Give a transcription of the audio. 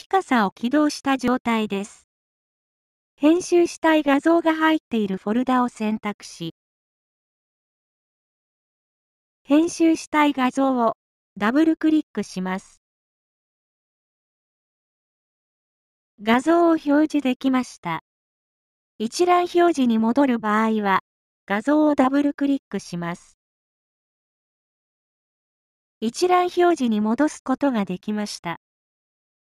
ピさを起動した状態です。編集したい画像が入っているフォルダを選択し、編集したい画像をダブルクリックします。画像を表示できました。一覧表示に戻る場合は、画像をダブルクリックします。一覧表示に戻すことができました。